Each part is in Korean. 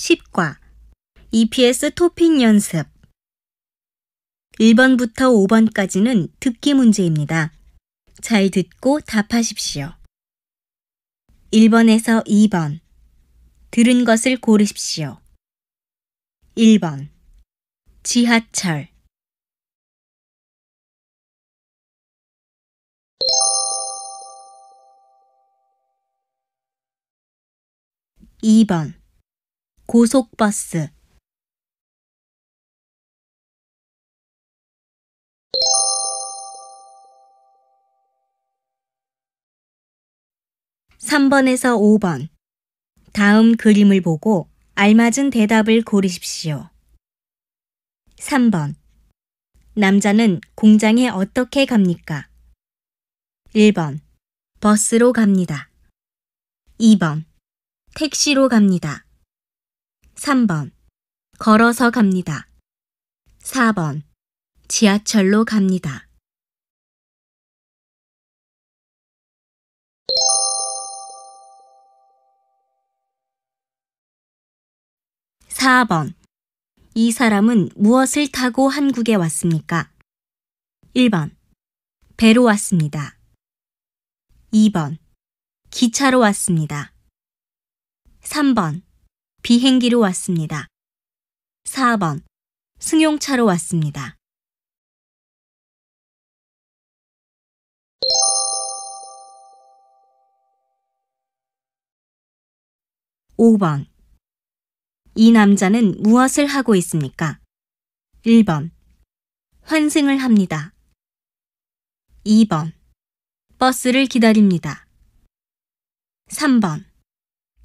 10과 EPS 토핑 연습 1번부터 5번까지는 듣기 문제입니다. 잘 듣고 답하십시오. 1번에서 2번 들은 것을 고르십시오. 1번 지하철 2번 고속버스 3번에서5번 다음 그림을 보고 알맞은 대답을 고르십시오. 3번. 남자는 공장에 어떻게 갑니까? 1번. 버스로 갑니다. 2번. 택시로 갑니다. 3번. 걸어서 갑니다. 4번. 지하철로 갑니다. 4번. 이 사람은 무엇을 타고 한국에 왔습니까? 1번. 배로 왔습니다. 2번. 기차로 왔습니다. 3번. 비행기로 왔습니다. 4번. 승용차로 왔습니다. 5번. 이 남자는 무엇을 하고 있습니까? 1번. 환승을 합니다. 2번. 버스를 기다립니다. 3번.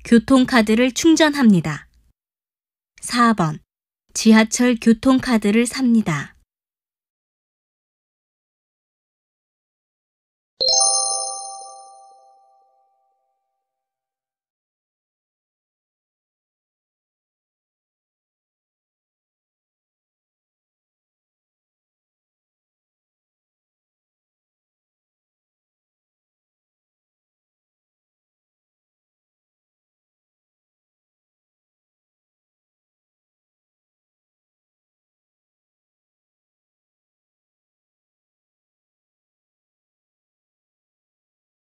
교통카드를 충전합니다. 4번. 지하철 교통카드를 삽니다.